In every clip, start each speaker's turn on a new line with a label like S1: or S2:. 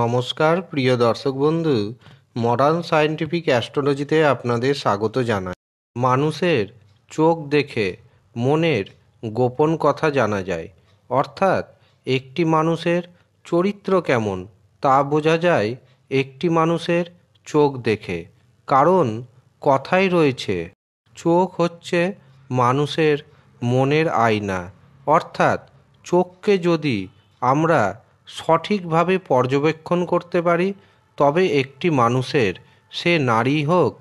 S1: নমস্কার প্রিয় দর্শক বন্ধু মডার্ন সায়েন্টিফিক অ্যাস্ট্রোলজিতে আপনাদের স্বাগত জানাই মানুষের চোখ দেখে মনের গোপন কথা জানা যায় অর্থাৎ একটি মানুষের চরিত্র কেমন তা বোঝা যায় একটি মানুষের চোখ দেখে কারণ কথাই রয়েছে চোখ হচ্ছে মানুষের মনের আয়না অর্থাৎ চোখকে যদি আমরা সঠিকভাবে পর্যবেক্ষণ করতে পারি তবে একটি মানুষের সে নারী হোক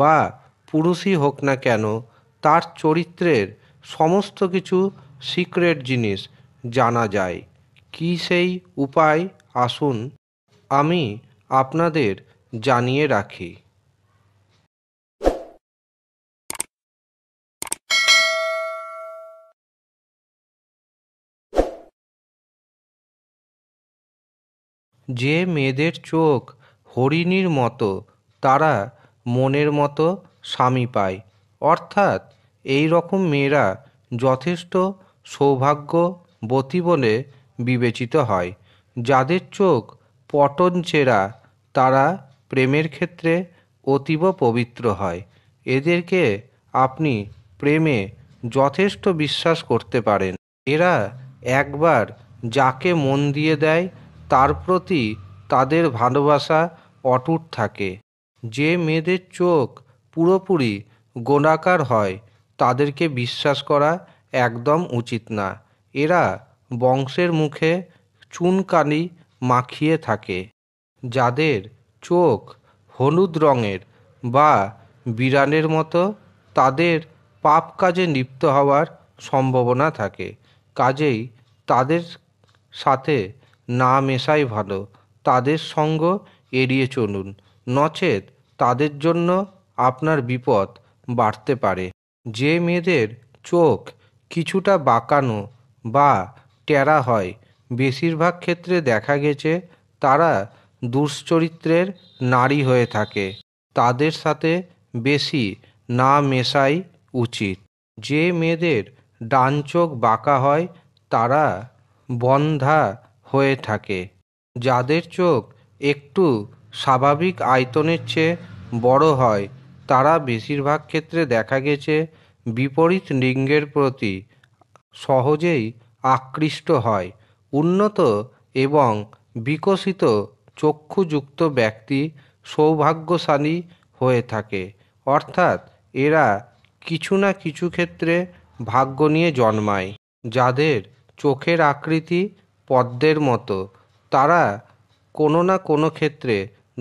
S1: বা পুরুষই হোক না কেন তার চরিত্রের সমস্ত কিছু সিক্রেট জিনিস জানা যায় কি সেই উপায় আসুন আমি আপনাদের জানিয়ে রাখি যে মেয়েদের চোখ হরিণীর মতো তারা মনের মতো স্বামী পায় অর্থাৎ এই রকম মেয়েরা যথেষ্ট সৌভাগ্যবতী বলে বিবেচিত হয় যাদের চোখ পটন চেরা তারা প্রেমের ক্ষেত্রে অতীব পবিত্র হয় এদেরকে আপনি প্রেমে যথেষ্ট বিশ্বাস করতে পারেন এরা একবার যাকে মন দিয়ে দেয় তার প্রতি তাদের ভালোবাসা অটুট থাকে যে মেয়েদের চোখ পুরোপুরি গোলাকার হয় তাদেরকে বিশ্বাস করা একদম উচিত না এরা বংশের মুখে চুনকালি মাখিয়ে থাকে যাদের চোখ হলুদ রঙের বা বিরানের মতো তাদের পাপ কাজে লিপ্ত হওয়ার সম্ভাবনা থাকে কাজেই তাদের সাথে না মেশাই ভালো তাদের সঙ্গ এড়িয়ে চলুন নচেত তাদের জন্য আপনার বিপদ বাড়তে পারে যে মেয়েদের চোখ কিছুটা বাঁকানো বা টেরা হয় বেশিরভাগ ক্ষেত্রে দেখা গেছে তারা দুশ্চরিত্রের নারী হয়ে থাকে তাদের সাথে বেশি না মেশাই উচিত যে মেয়েদের ডান চোখ বাঁকা হয় তারা বন্ধা হয়ে থাকে যাদের চোখ একটু স্বাভাবিক আয়তনের চেয়ে বড় হয় তারা বেশিরভাগ ক্ষেত্রে দেখা গেছে বিপরীত লিঙ্গের প্রতি সহজেই আকৃষ্ট হয় উন্নত এবং বিকশিত চক্ষুযুক্ত ব্যক্তি সৌভাগ্যশালী হয়ে থাকে অর্থাৎ এরা কিছু না কিছু ক্ষেত্রে ভাগ্য নিয়ে জন্মায় যাদের চোখের আকৃতি পদ্মের মতো তারা কোনো না কোনো ক্ষেত্রে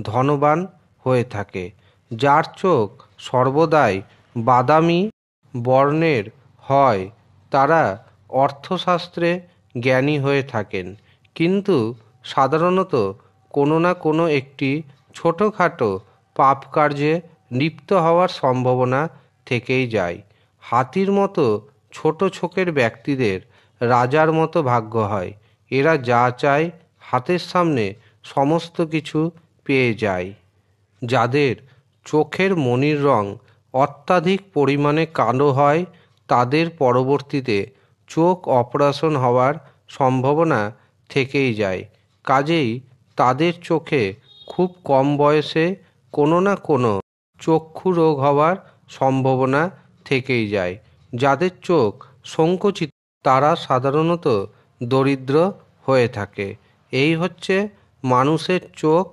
S1: ধনবান হয়ে থাকে যার চোখ সর্বদাই বাদামি বর্ণের হয় তারা অর্থশাস্ত্রে জ্ঞানী হয়ে থাকেন কিন্তু সাধারণত কোনো না কোনো একটি ছোটোখাটো পাপ কার্যে লিপ্ত হওয়ার সম্ভাবনা থেকেই যায় হাতির মতো ছোট ছোকের ব্যক্তিদের রাজার মতো ভাগ্য হয় এরা যা চায় হাতের সামনে সমস্ত কিছু পেয়ে যায় যাদের চোখের মনির রং অত্যাধিক পরিমাণে কালো হয় তাদের পরবর্তীতে চোখ অপারেশন হওয়ার সম্ভাবনা থেকেই যায় কাজেই তাদের চোখে খুব কম বয়সে কোনো না কোনো চক্ষু রোগ হওয়ার সম্ভাবনা থেকেই যায় যাদের চোখ সংকুচিত তারা সাধারণত দরিদ্র হয়ে থাকে এই হচ্ছে মানুষের চোখ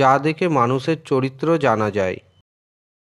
S1: যা দেখে মানুষের চরিত্র জানা যায়